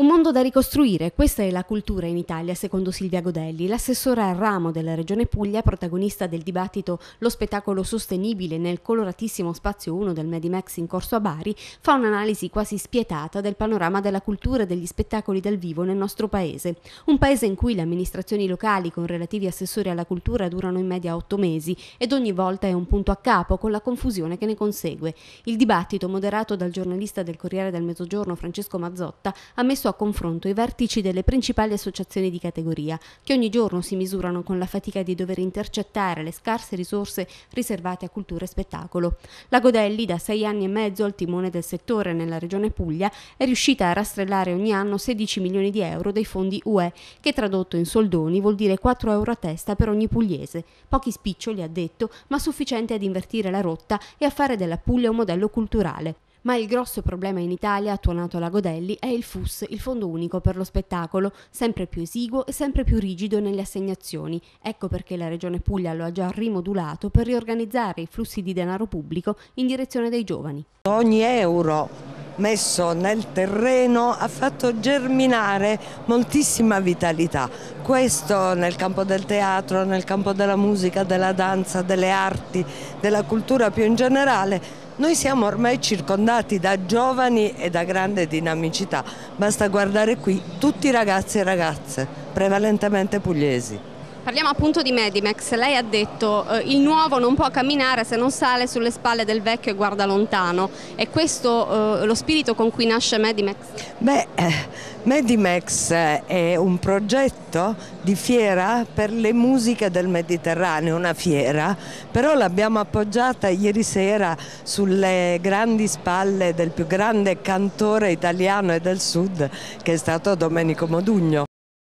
Un mondo da ricostruire, questa è la cultura in Italia, secondo Silvia Godelli, l'assessora al ramo della Regione Puglia, protagonista del dibattito Lo spettacolo sostenibile nel coloratissimo spazio 1 del Medimax in corso a Bari, fa un'analisi quasi spietata del panorama della cultura e degli spettacoli dal vivo nel nostro paese. Un paese in cui le amministrazioni locali con relativi assessori alla cultura durano in media otto mesi ed ogni volta è un punto a capo con la confusione che ne consegue. Il dibattito, moderato dal giornalista del Corriere del Mezzogiorno Francesco Mazzotta, ha messo a confronto i vertici delle principali associazioni di categoria, che ogni giorno si misurano con la fatica di dover intercettare le scarse risorse riservate a cultura e spettacolo. La Godelli, da sei anni e mezzo al timone del settore nella regione Puglia, è riuscita a rastrellare ogni anno 16 milioni di euro dei fondi UE, che tradotto in soldoni vuol dire 4 euro a testa per ogni pugliese. Pochi spiccioli, ha detto, ma sufficiente ad invertire la rotta e a fare della Puglia un modello culturale. Ma il grosso problema in Italia, tuonato alla Godelli, è il FUS, il Fondo Unico per lo Spettacolo, sempre più esiguo e sempre più rigido nelle assegnazioni. Ecco perché la Regione Puglia lo ha già rimodulato per riorganizzare i flussi di denaro pubblico in direzione dei giovani. Ogni euro messo nel terreno ha fatto germinare moltissima vitalità. Questo nel campo del teatro, nel campo della musica, della danza, delle arti, della cultura più in generale. Noi siamo ormai circondati da giovani e da grande dinamicità, basta guardare qui tutti ragazzi e ragazze, prevalentemente pugliesi. Parliamo appunto di Medimex, lei ha detto eh, il nuovo non può camminare se non sale sulle spalle del vecchio e guarda lontano, è questo eh, lo spirito con cui nasce Medimex? Beh, eh, Medimex eh, è un progetto di fiera per le musiche del Mediterraneo, una fiera, però l'abbiamo appoggiata ieri sera sulle grandi spalle del più grande cantore italiano e del sud che è stato Domenico Modugno.